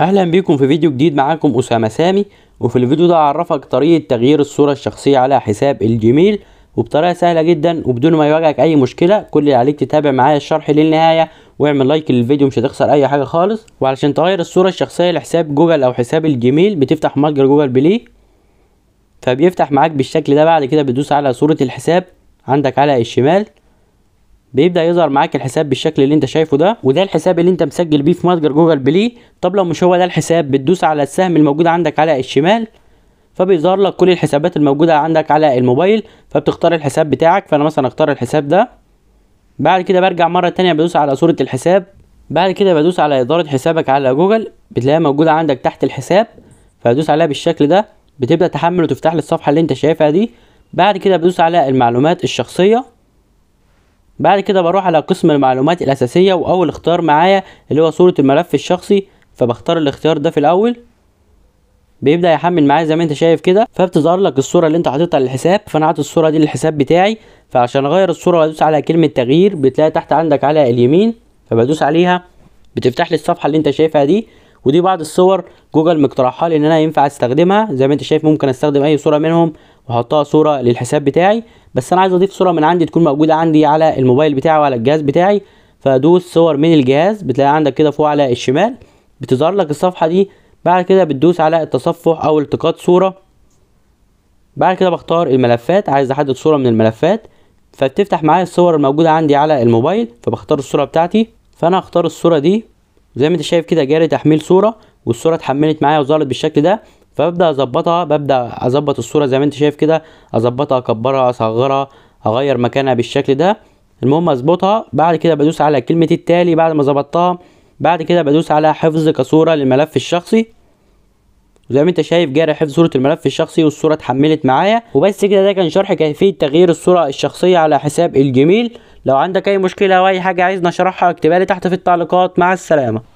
اهلا بيكم في فيديو جديد معاكم اسامه سامي وفي الفيديو ده هعرفك طريقه تغيير الصوره الشخصيه على حساب الجيميل وبطريقه سهله جدا وبدون ما يواجهك اي مشكله كل اللي عليك تتابع معايا الشرح للنهايه واعمل لايك للفيديو مش هتخسر اي حاجه خالص وعلشان تغير الصوره الشخصيه لحساب جوجل او حساب الجيميل بتفتح متجر جوجل بلاي فبيفتح معاك بالشكل ده بعد كده بتدوس على صوره الحساب عندك على الشمال بيبدا يظهر معاك الحساب بالشكل اللي انت شايفه ده وده الحساب اللي انت مسجل بيه في متجر جوجل بلاي طب لو مش هو ده الحساب بتدوس على السهم الموجود عندك على الشمال فبيظهر لك كل الحسابات الموجوده عندك على الموبايل فبتختار الحساب بتاعك فانا مثلا اختار الحساب ده بعد كده برجع مره تانية بدوس على صوره الحساب بعد كده بدوس على اداره حسابك على جوجل بتلاقيها موجوده عندك تحت الحساب فادوس عليها بالشكل ده بتبدا تحمل وتفتح لي الصفحه اللي انت شايفها دي بعد كده بدوس على المعلومات الشخصيه بعد كده بروح على قسم المعلومات الأساسية وأول اختيار معايا اللي هو صورة الملف الشخصي فبختار الاختيار ده في الأول بيبدأ يحمل معايا زي ما انت شايف كده فبتظهر لك الصورة اللي انت حاططها للحساب فانا حاطط الصورة دي للحساب بتاعي فعشان اغير الصورة وادوس على كلمة تغيير بتلاقي تحت عندك على اليمين فبدوس عليها بتفتح لي الصفحة اللي انت شايفها دي ودي بعض الصور جوجل مقترحها لي ان انا ينفع استخدمها زي ما انت شايف ممكن استخدم اي صوره منهم واحطها صوره للحساب بتاعي بس انا عايز اضيف صوره من عندي تكون موجوده عندي على الموبايل بتاعي وعلى الجهاز بتاعي فادوس صور من الجهاز بتلاقي عندك كده فوق على الشمال بتظهر لك الصفحه دي بعد كده بتدوس على التصفح او التقاط صوره بعد كده بختار الملفات عايز احدد صوره من الملفات فبتفتح معايا الصور الموجوده عندي على الموبايل فبختار الصوره بتاعتي فانا هختار الصوره دي زي ما انت شايف كده جاري تحميل صوره والصوره اتحملت معايا وظهرت بالشكل ده فببدا اظبطها ببدا اظبط الصوره زي ما انت شايف كده اظبطها اكبرها اصغرها اغير مكانها بالشكل ده المهم اظبطها بعد كده بدوس على كلمه التالي بعد ما ظبطتها بعد كده بدوس على حفظ كصوره للملف الشخصي وزي ما انت شايف جاري حفظ صوره الملف الشخصي والصوره اتحملت معايا وبس كده ده كان شرح كيفيه تغيير الصوره الشخصيه على حساب الجميل لو عندك اي مشكله او اي حاجه عايز نشرحها اكتبها لي تحت في التعليقات مع السلامه